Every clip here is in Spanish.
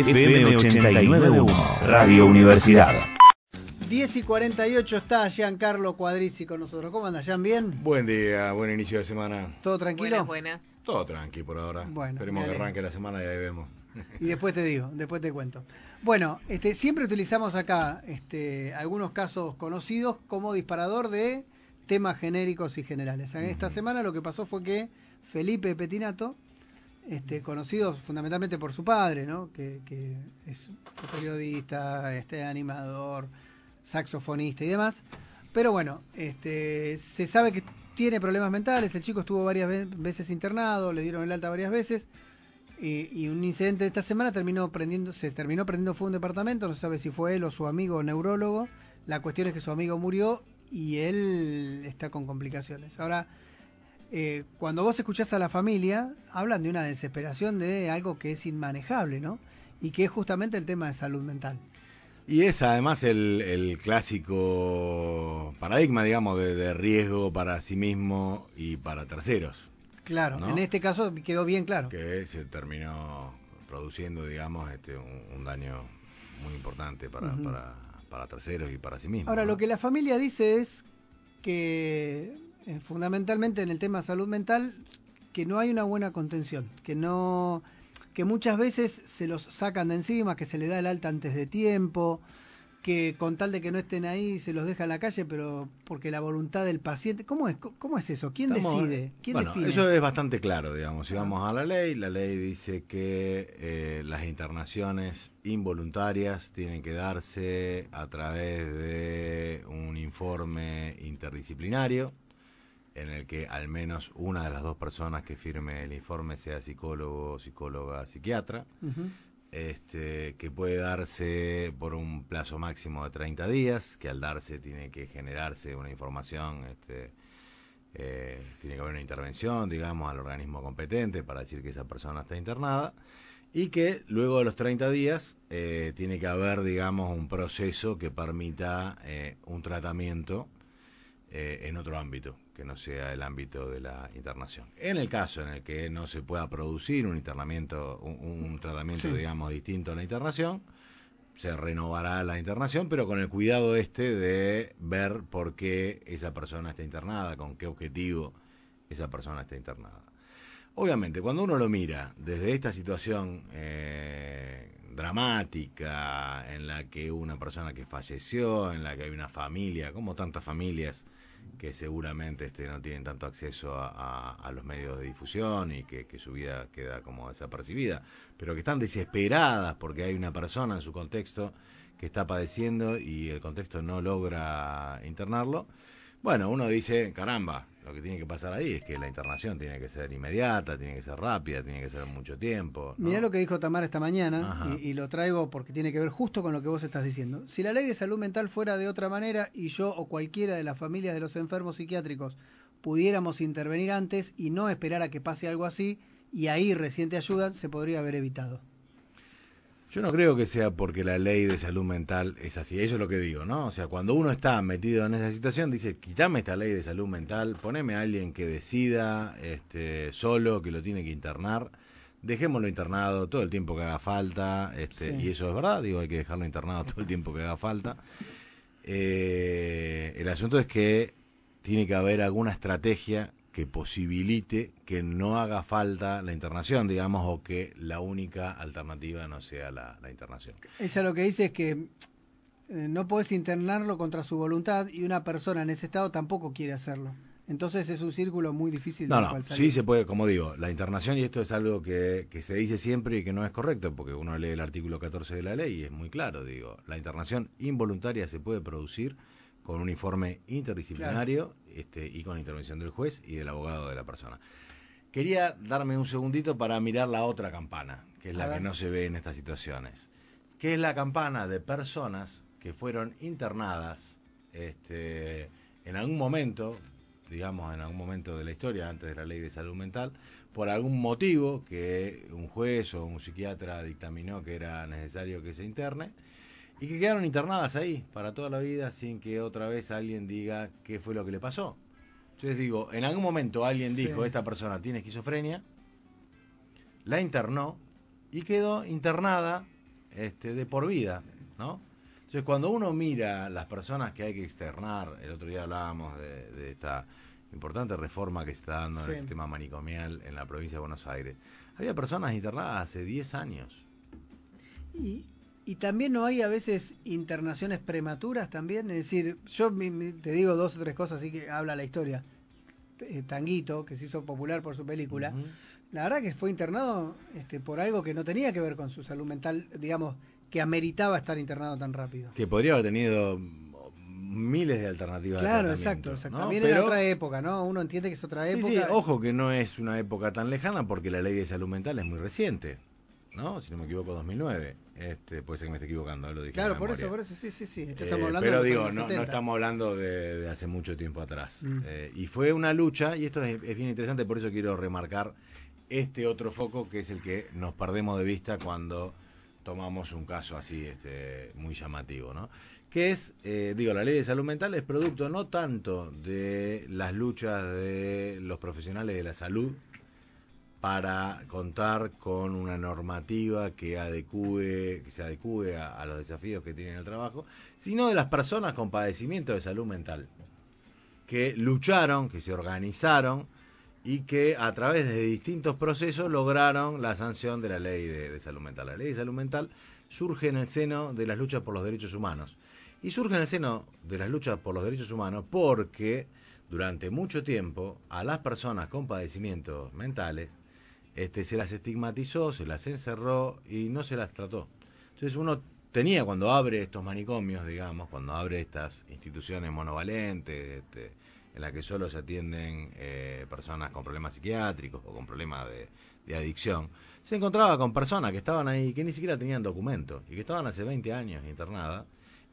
FM 89.1, Radio Universidad. 10 y 48 está Giancarlo Cuadrici con nosotros. ¿Cómo andas, Gian? ¿Bien? Buen día, buen inicio de semana. ¿Todo tranquilo? Buenas, buenas. Todo tranqui por ahora. Esperemos que arranque la semana y ahí vemos. Y después te digo, después te cuento. Bueno, este, siempre utilizamos acá este, algunos casos conocidos como disparador de temas genéricos y generales. Esta semana lo que pasó fue que Felipe Petinato este, conocido fundamentalmente por su padre, que, es periodista, este, animador, saxofonista y demás. Pero bueno, este, se sabe que tiene problemas mentales, el chico estuvo varias veces internado, le dieron el alta varias veces, y, un incidente de esta semana terminó prendiendo, se terminó prendiendo fue un departamento, no se sabe si fue él o su amigo neurólogo, la cuestión es que su amigo murió y él está con complicaciones. Ahora, eh, cuando vos escuchás a la familia, hablan de una desesperación de algo que es inmanejable, ¿no? Y que es justamente el tema de salud mental. Y es además el, clásico paradigma, digamos, de, riesgo para sí mismo y para terceros. Claro, en este caso quedó bien claro. Que se terminó produciendo, digamos, este, un, daño muy importante para, terceros y para sí mismo. Ahora, lo que la familia dice es que eh, fundamentalmente en el tema salud mental, que no hay una buena contención, que no que muchas veces se los sacan de encima, que se le da el alta antes de tiempo, que con tal de que no estén ahí se los deja en la calle, pero porque la voluntad del paciente, ¿cómo es, cómo es eso? ¿Quién decide? Eh, eso es bastante claro, digamos. Si ah. vamos a la ley, la ley dice que eh, las internaciones involuntarias tienen que darse a través de un informe interdisciplinario en el que al menos una de las dos personas que firme el informe sea psicólogo, psicóloga, psiquiatra, este, que puede darse por un plazo máximo de 30 días, que al darse tiene que generarse una información, este, eh, tiene que haber una intervención, digamos, al organismo competente para decir que esa persona está internada. Y que luego de los 30 días eh, tiene que haber, digamos, un proceso que permita eh, un tratamiento en otro ámbito, que no sea el ámbito de la internación. En el caso en el que no se pueda producir un internamiento, un, tratamiento, digamos, distinto a la internación, se renovará la internación, pero con el cuidado este de ver por qué esa persona está internada, con qué objetivo esa persona está internada. Obviamente, cuando uno lo mira desde esta situación eh, dramática en la que una persona que falleció, en la que hay una familia, como tantas familias que seguramente este, no tienen tanto acceso a, los medios de difusión y que, su vida queda como desapercibida, pero que están desesperadas porque hay una persona en su contexto que está padeciendo y el contexto no logra internarlo. Bueno, uno dice, caramba, lo que tiene que pasar ahí es que la internación tiene que ser inmediata, tiene que ser rápida, tiene que ser mucho tiempo. Mirá lo que dijo Tamar esta mañana, y, lo traigo porque tiene que ver justo con lo que vos estás diciendo. Si la ley de salud mental fuera de otra manera y yo o cualquiera de las familias de los enfermos psiquiátricos pudiéramos intervenir antes y no esperar a que pase algo así, y ahí reciente ayuda se podría haber evitado. Yo no creo que sea porque la ley de salud mental es así. Eso es lo que digo, ¿no? O sea, cuando uno está metido en esa situación, dice, quítame esta ley de salud mental, poneme a alguien que decida, este, solo, que lo tiene que internar. Dejémoslo internado todo el tiempo que haga falta, este, y eso es verdad, digo, hay que dejarlo internado todo el tiempo que haga falta. Eh, el asunto es que tiene que haber alguna estrategia que posibilite que no haga falta la internación, digamos, o que la única alternativa no sea la, internación. Ella lo que dice es que eh, no puedes internarlo contra su voluntad y una persona en ese estado tampoco quiere hacerlo. Entonces es un círculo muy difícil. No, no, sí se puede, como digo, la internación, y esto es algo que, que, se dice siempre y que no es correcto, porque uno lee el artículo 14 de la ley y es muy claro, digo, la internación involuntaria se puede producir con un informe interdisciplinario este, y con intervención del juez y del abogado de la persona. Quería darme un segundito para mirar la otra campana, que es la que no se ve en estas situaciones, que es la campana de personas que fueron internadas este, en algún momento, digamos en algún momento de la historia, antes de la ley de salud mental, por algún motivo que un juez o un psiquiatra dictaminó que era necesario que se interne y que quedaron internadas ahí para toda la vida sin que otra vez alguien diga qué fue lo que le pasó. Entonces digo, en algún momento alguien dijo, esta persona tiene esquizofrenia, la internó y quedó internada este, de por vida, ¿no? Entonces, cuando uno mira las personas que hay que externar, el otro día hablábamos de, esta importante reforma que está dando el sistema este manicomial en la provincia de Buenos Aires, había personas internadas hace 10 años. Y y también no hay a veces internaciones prematuras también. Es decir, yo te digo dos o tres cosas así que habla la historia. Eh, Tanguito, que se hizo popular por su película, la verdad que fue internado este, por algo que no tenía que ver con su salud mental, digamos, que ameritaba estar internado tan rápido. Que podría haber tenido miles de alternativas. Claro, exacto, También otra época, ¿no? Uno entiende que es otra época. Sí, ojo que no es una época tan lejana porque la ley de salud mental es muy reciente. ¿no? Si no me equivoco, 2009. Este, puede ser que me esté equivocando, ¿eh? lo dije. Claro, por eso, por eso, sí, sí, sí. Eh, pero digo, no, no, estamos hablando de, hace mucho tiempo atrás. Mm. Eh, y fue una lucha, y esto es, bien interesante, por eso quiero remarcar este otro foco que es el que nos perdemos de vista cuando tomamos un caso así este, muy llamativo, ¿no? Que es, digo, la ley de salud mental es producto no tanto de las luchas de los profesionales de la salud para contar con una normativa que adecue, que se adecue a, los desafíos que tienen el trabajo, sino de las personas con padecimiento de salud mental, que lucharon, que se organizaron y que a través de distintos procesos lograron la sanción de la ley de, de salud mental. La ley de salud mental surge en el seno de las luchas por los derechos humanos. Y surge en el seno de las luchas por los derechos humanos porque durante mucho tiempo a las personas con padecimientos mentales este, se las estigmatizó, se las encerró y no se las trató. Entonces uno tenía cuando abre estos manicomios, digamos, cuando abre estas instituciones monovalentes, este, en las que solo se atienden eh, personas con problemas psiquiátricos o con problemas de, adicción, se encontraba con personas que estaban ahí que ni siquiera tenían documento y que estaban hace 20 años internadas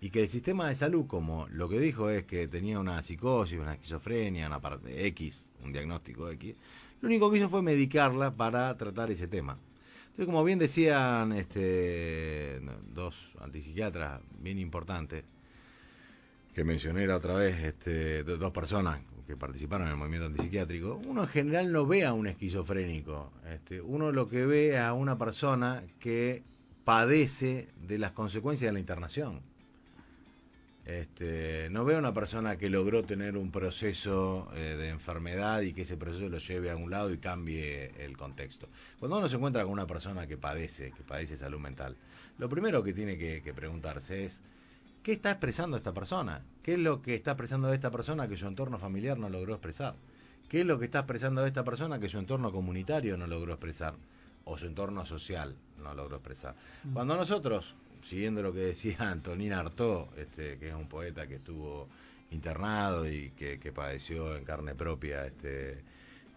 y que el sistema de salud, como lo que dijo es que tenía una psicosis, una esquizofrenia, una parte X, un diagnóstico X, lo único que hizo fue medicarla para tratar ese tema. Entonces, como bien decían este, dos antipsiquiatras bien importantes, que mencioné la otra vez, este, dos personas que participaron en el movimiento antipsiquiátrico, uno en general no ve a un esquizofrénico. Este, uno lo que ve a una persona que padece de las consecuencias de la internación. Este, no veo una persona que logró tener un proceso eh, de enfermedad y que ese proceso lo lleve a un lado y cambie el contexto. Cuando uno se encuentra con una persona que padece, que padece salud mental, lo primero que tiene que, preguntarse es, ¿qué está expresando esta persona? ¿Qué es lo que está expresando esta persona que su entorno familiar no logró expresar? ¿Qué es lo que está expresando esta persona que su entorno comunitario no logró expresar? O su entorno social no logró expresar. Cuando nosotros siguiendo lo que decía Antonín Artaud, este, que es un poeta que estuvo internado y que, padeció en carne propia este,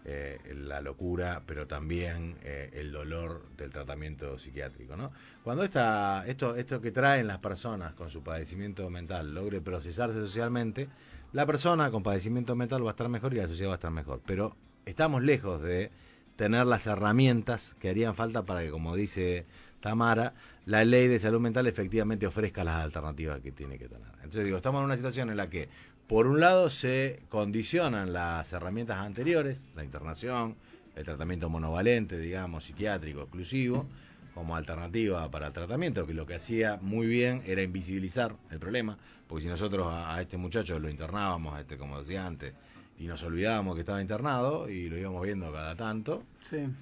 eh, la locura, pero también eh, el dolor del tratamiento psiquiátrico. ¿no? Cuando esta, esto, esto que traen las personas con su padecimiento mental logre procesarse socialmente, la persona con padecimiento mental va a estar mejor y la sociedad va a estar mejor. Pero estamos lejos de tener las herramientas que harían falta para que, como dice Tamara, la ley de salud mental efectivamente ofrezca las alternativas que tiene que tener. Entonces digo, estamos en una situación en la que, por un lado, se condicionan las herramientas anteriores, la internación, el tratamiento monovalente, digamos, psiquiátrico exclusivo, como alternativa para el tratamiento, que lo que hacía muy bien era invisibilizar el problema, porque si nosotros a, este muchacho lo internábamos, este, como decía antes, y nos olvidábamos que estaba internado y lo íbamos viendo cada tanto,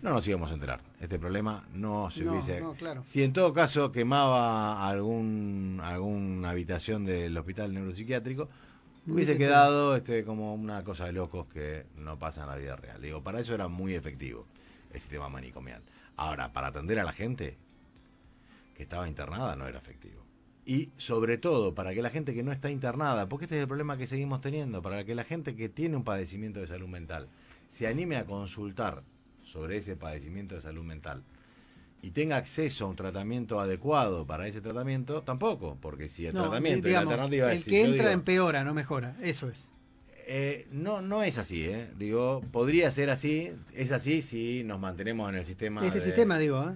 no nos íbamos a enterar. Este problema no se hubiese... Si en todo caso quemaba algún, alguna habitación del hospital neuropsiquiátrico, hubiese quedado este, como una cosa de locos que no pasa en la vida real. Digo, para eso era muy efectivo el sistema manicomial. Ahora, para atender a la gente que estaba internada no era efectivo y sobre todo para que la gente que no está internada, porque este es el problema que seguimos teniendo, para que la gente que tiene un padecimiento de salud mental se anime a consultar sobre ese padecimiento de salud mental y tenga acceso a un tratamiento adecuado para ese tratamiento, tampoco, porque si el tratamiento y la alternativa es... El que entra empeora, no mejora, eso es. Eh, no, no es así, ¿eh? Digo, podría ser así, es así si nos mantenemos en el sistema... Este sistema, digo, ¿eh?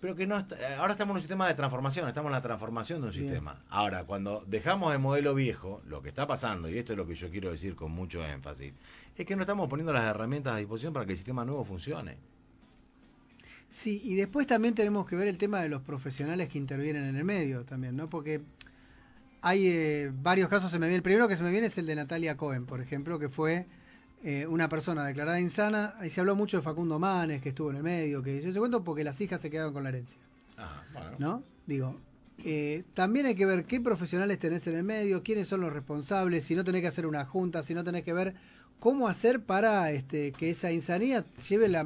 pero que no eh, ahora estamos en un sistema de transformación, estamos en la transformación de un sistema. Ahora, cuando dejamos el modelo viejo, lo que está pasando, y esto es lo que yo quiero decir con mucho énfasis, es que no estamos poniendo las herramientas a disposición para que el sistema nuevo funcione. Sí, y después también tenemos que ver el tema de los profesionales que intervienen en el medio también, ¿no? Porque hay eh, varios casos, se me viene, el primero que se me viene es el de Natalia Cohen, por ejemplo, que fue eh, una persona declarada insana, y se habló mucho de Facundo Manes, que estuvo en el medio, que yo se cuento porque las hijas se quedaron con la herencia. Ah, ¿No? Digo, eh, también hay que ver qué profesionales tenés en el medio, quiénes son los responsables, si no tenés que hacer una junta, si no tenés que ver cómo hacer para este, que esa insanía lleve la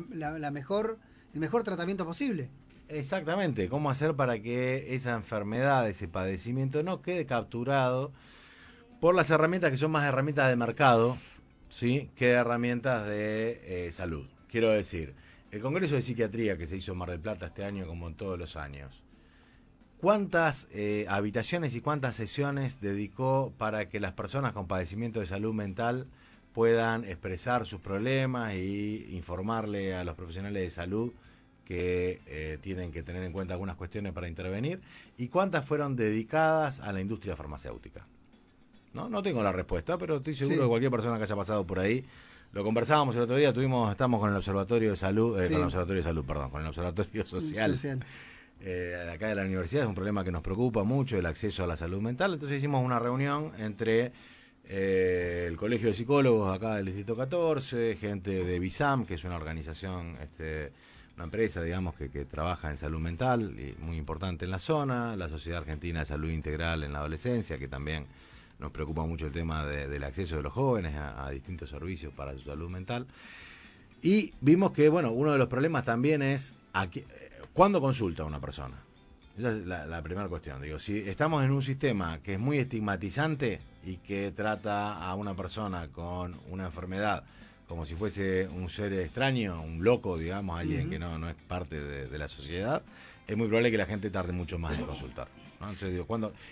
mejor, el mejor tratamiento posible. Exactamente, cómo hacer para que esa enfermedad, ese padecimiento no quede capturado por las herramientas que son más herramientas de mercado, ¿sí? qué herramientas de eh, salud. Quiero decir, el Congreso de Psiquiatría que se hizo en Mar del Plata este año, como en todos los años, ¿cuántas eh, habitaciones y cuántas sesiones dedicó para que las personas con padecimiento de salud mental puedan expresar sus problemas y informarle a los profesionales de salud que eh, tienen que tener en cuenta algunas cuestiones para intervenir? ¿Y cuántas fueron dedicadas a la industria farmacéutica? No, tengo la respuesta, pero estoy seguro de cualquier persona que haya pasado por ahí. Lo conversábamos el otro día, tuvimos, estamos con el Observatorio de Salud, eh, con el Observatorio de Salud, perdón, con el Observatorio Social. Eh, acá de la universidad es un problema que nos preocupa mucho, el acceso a la salud mental. Entonces hicimos una reunión entre eh, el Colegio de Psicólogos acá del Distrito 14, gente de BISAM, que es una organización, este, una empresa, digamos, que, que trabaja en salud mental, y muy importante en la zona, la Sociedad Argentina de Salud Integral en la Adolescencia, que también nos preocupa mucho el tema del acceso de los jóvenes a, distintos servicios para su salud mental. Y vimos que, bueno, uno de los problemas también es aquí, cuándo consulta una persona. Esa es la, primera cuestión. Digo, si estamos en un sistema que es muy estigmatizante y que trata a una persona con una enfermedad como si fuese un ser extraño, un loco, digamos, alguien que no, no es parte de la sociedad, es muy probable que la gente tarde mucho más en consultar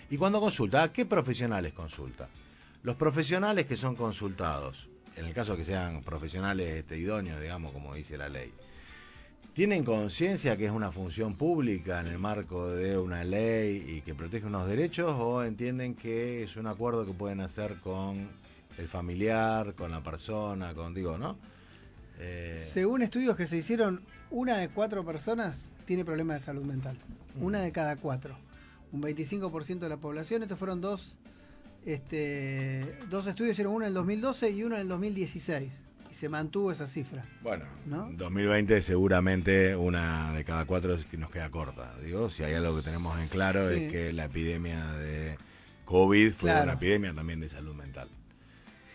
y cuando consulta, ¿a qué profesionales consulta? Los profesionales que son consultados, en el caso que sean profesionales este, idóneos, digamos, como dice la ley, ¿tienen conciencia que es una función pública en el marco de una ley y que protege unos derechos o entienden que es un acuerdo que pueden hacer con el familiar, con la persona, con, digo, ¿no? Eh, Según estudios que se hicieron, una de cuatro personas tiene problemas de salud mental. Una de cada cuatro un 25% de la población. Estos fueron dos, este, dos estudios, hicieron uno en el 2012 y uno en el 2016. Y se mantuvo esa cifra. Bueno, en 2020 seguramente una de cada cuatro nos queda corta. Digo, si hay algo que tenemos en claro es que la epidemia de COVID fue una epidemia también de salud mental.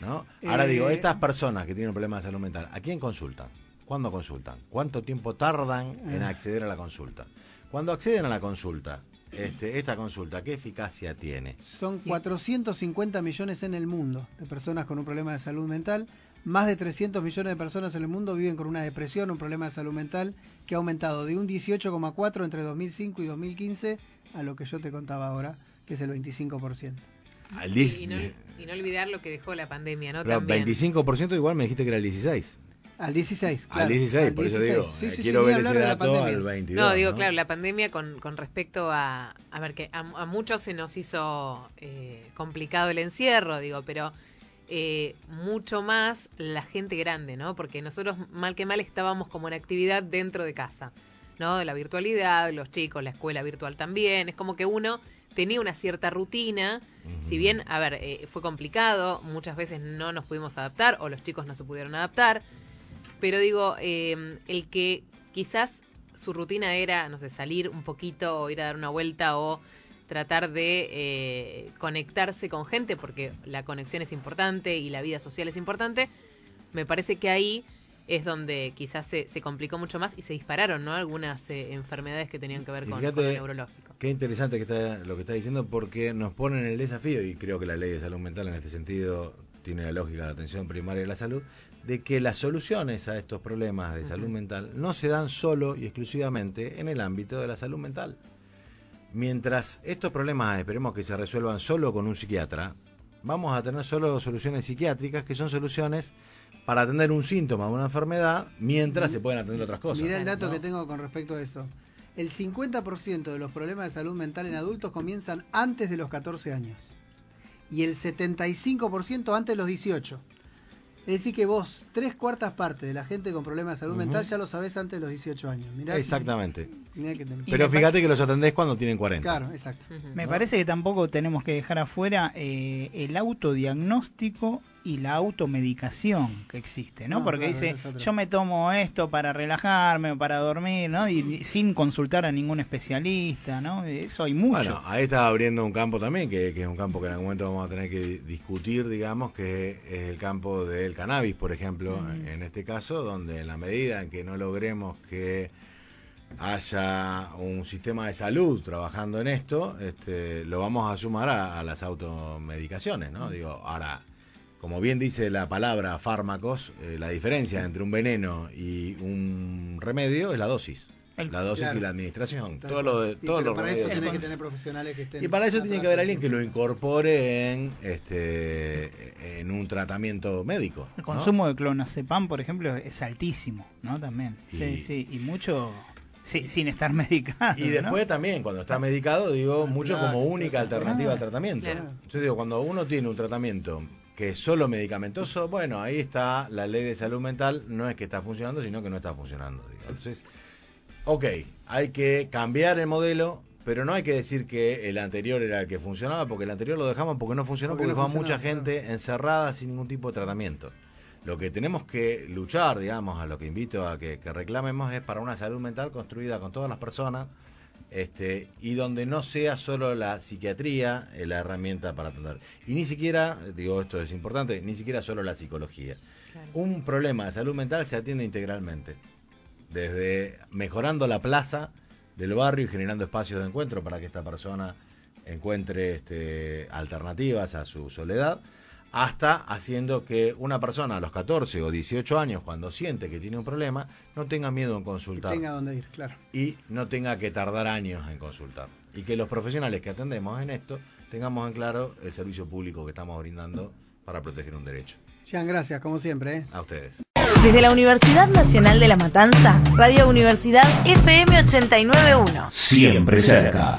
¿no? Ahora eh, digo, estas personas que tienen problemas de salud mental, ¿a quién consultan? ¿Cuándo consultan? ¿Cuánto tiempo tardan en ah. acceder a la consulta? Cuando acceden a la consulta, este, esta consulta, ¿qué eficacia tiene? Son 450 millones en el mundo de personas con un problema de salud mental. Más de 300 millones de personas en el mundo viven con una depresión, un problema de salud mental que ha aumentado de un 18,4 entre 2005 y 2015 a lo que yo te contaba ahora, que es el 25%. Y, no, olvidar lo que dejó la pandemia, ¿no? Pero 25% igual me dijiste que era el 16. Al 16, Al 16, por eso digo. Eh, quiero ver ese dato al 22. No, digo, claro, la pandemia con, respecto a. A ver, que a, muchos se nos hizo eh, complicado el encierro, digo, pero eh, mucho más la gente grande, ¿no? Porque nosotros, mal que mal, estábamos como en actividad dentro de casa, ¿no? De la virtualidad, los chicos, la escuela virtual también. Es como que uno tenía una cierta rutina, si bien, a ver, fue complicado, muchas veces no nos pudimos adaptar o los chicos no se pudieron adaptar pero digo, em, el que quizás su rutina era, no sé, salir un poquito o ir a dar una vuelta o tratar de eh, conectarse con gente, porque la conexión es importante y la vida social es importante, me parece que ahí es donde quizás se, complicó mucho más y se dispararon ¿no? algunas eh, enfermedades que tenían que ver con, con, lo neurológico. Qué interesante que lo que está diciendo porque nos ponen el desafío, y creo que la ley de salud mental en este sentido tiene la lógica de la atención primaria de la salud, de que las soluciones a estos problemas de salud mental no se dan solo y exclusivamente en el ámbito de la salud mental. Mientras estos problemas esperemos que se resuelvan solo con un psiquiatra, vamos a tener solo soluciones psiquiátricas que son soluciones para atender un síntoma de una enfermedad mientras se pueden atender otras cosas. Mirá el dato que tengo con respecto a eso. El 50% de los problemas de salud mental en adultos comienzan antes de los 14 años y el 75% antes de los 18. Es decir, que vos, tres cuartas partes de la gente con problemas de salud mental ya lo sabés antes de los 18 años. Mirá, Exactamente. Pero fíjate que los atendés cuando tienen 40. Claro, exacto. Me parece que tampoco tenemos que dejar afuera eh, el autodiagnóstico y la automedicación que existe, ¿no? Ah, Porque dice, yo me tomo esto para relajarme o para dormir, ¿no? Y, sin consultar a ningún especialista, ¿no? Eso hay mucho. Bueno, ahí está abriendo un campo también, que, es un campo que en algún momento vamos a tener que discutir, digamos, que es el campo del cannabis, por ejemplo, en, este caso, donde en la medida en que no logremos que haya un sistema de salud trabajando en esto, este, lo vamos a sumar a, a las automedicaciones, ¿no? Digo, ahora como bien dice la palabra fármacos, eh, la diferencia entre un veneno y un remedio es la dosis. la dosis y la administración. Todo lo, de, para eso tiene que tener profesionales que estén. Y para eso tiene que haber alguien que lo incorpore en, este, en un tratamiento médico. El consumo de clonazepam, por ejemplo, es altísimo, ¿no? También. sí, sí. Y mucho. Sí, sin estar medicado. Y después también, cuando está medicado, digo, mucho como única alternativa al tratamiento. Yo digo, cuando uno tiene un tratamiento que es solo medicamentoso, bueno, ahí está la ley de salud mental, no es que está funcionando, sino que no está funcionando. Entonces, ok, hay que cambiar el modelo, pero no hay que decir que el anterior era el que funcionaba, porque el anterior lo dejamos porque no funcionó, porque, dejó mucha gente encerrada sin ningún tipo de tratamiento. Lo que tenemos que luchar, digamos, a lo que invito a que reclamemos es para una salud mental construida con todas las personas, este, y donde no sea solo la psiquiatría eh, la herramienta para atender. Y ni siquiera, digo esto es importante, ni siquiera solo la psicología. Un problema de salud mental se atiende integralmente, desde mejorando la plaza del barrio y generando espacios de encuentro para que esta persona encuentre este, alternativas a su soledad, hasta haciendo que una persona a los 14 o 18 años, cuando siente que tiene un problema, no tenga miedo en consultar. Y tenga dónde ir, claro. Y no tenga que tardar años en consultar. Y que los profesionales que atendemos en esto tengamos en claro el servicio público que estamos brindando para proteger un derecho. Jean, gracias, como siempre. ¿eh? A ustedes. Desde la Universidad Nacional de La Matanza, Radio Universidad FM 891. Siempre cerca.